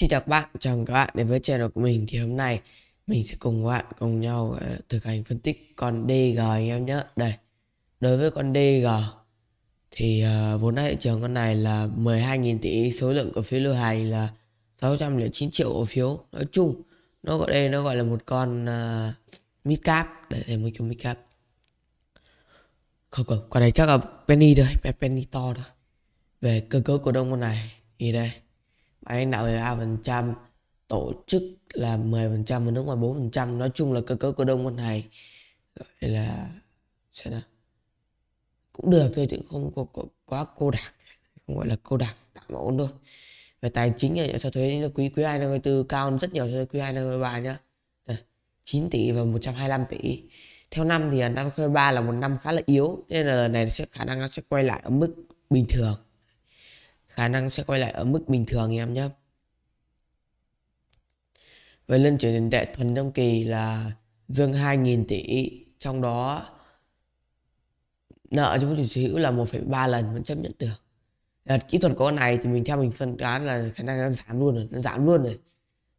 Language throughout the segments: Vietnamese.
Xin chào các bạn, chào mừng các bạn đến với channel của mình Thì hôm nay mình sẽ cùng các bạn cùng nhau ờ, thực hành phân tích con DG anh em nhé Đây, đối với con DG Thì uh, vốn thị trường con này là 12.000 tỷ Số lượng cổ phiếu lưu hành là 609 triệu cổ phiếu Nói chung, nó gọi đây nó gọi là một con uh, mid cap Đây, đây một con mid cap Không không, con này chắc là penny thôi, penny to thôi Về cơ cấu cổ đông con này Thì đây anh đạo RA tổ chức là 10% và nước ngoài 4% nói chung là cơ cấu cổ đông con này gọi là sẽ là cũng được thôi chứ không có, có quá cô đặc không gọi là cô đặc tạm ổn thôi về tài chính thì sẽ thuế quý quý hai năm tư cao rất nhiều so với quý hai năm ba nhá 9 tỷ và 125 tỷ theo năm thì năm 2023 là một năm khá là yếu nên là lần này sẽ khả năng nó sẽ quay lại ở mức bình thường khả năng sẽ quay lại ở mức bình thường em nhé. Về lân chuyển tiền tệ thuần trong kỳ là dương 2.000 tỷ, trong đó nợ cho vốn chủ sở hữu là 1,3 lần vẫn chấp nhận được. Đợt kỹ thuật có này thì mình theo mình phân đoán là khả năng nó giảm luôn rồi, nó giảm luôn rồi.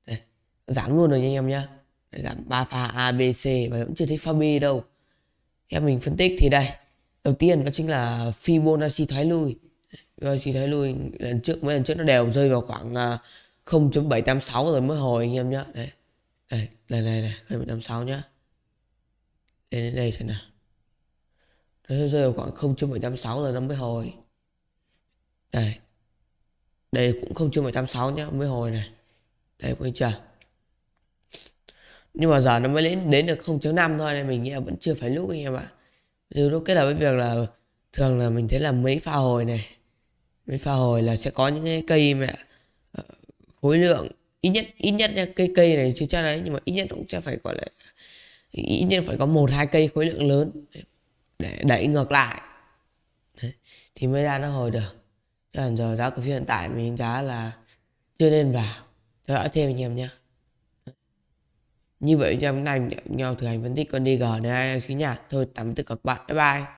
Đây, nó giảm luôn rồi nha anh em nhé. Giảm 3 pha A, B, C và vẫn chưa thấy pha B đâu. Theo mình phân tích thì đây, đầu tiên đó chính là Fibonacci thoái lui rồi chị thấy lui lần trước mấy lần trước nó đều rơi vào khoảng 0.786 à, rồi mới hồi anh em nhá đấy đây lần này này 0.786 nhá đây đến đây thế nào nó rơi vào khoảng 0.786 rồi nó mới hồi đây đây cũng 0.786 nhá mới hồi này đây quý chưa nhưng mà giờ nó mới đến đến được 0.5 thôi nên mình nghĩ là vẫn chưa phải lúc anh em ạ à. từ lúc kết hợp với việc là thường là mình thấy là mấy pha hồi này mới pha hồi là sẽ có những cái cây mà ờ, khối lượng ít nhất ít nhất nha cây cây này chưa chắc đấy nhưng mà ít nhất cũng sẽ phải có là ít nhất phải có một hai cây khối lượng lớn để đẩy ngược lại đấy. thì mới ra nó hồi được còn giờ giá cổ phiếu hiện tại mình giá là chưa nên vào theo dõi thêm anh em nhé như vậy trong này nhau thử hành phân tích con đi DG này anh em xin nhá thôi tạm biệt các bạn bye bye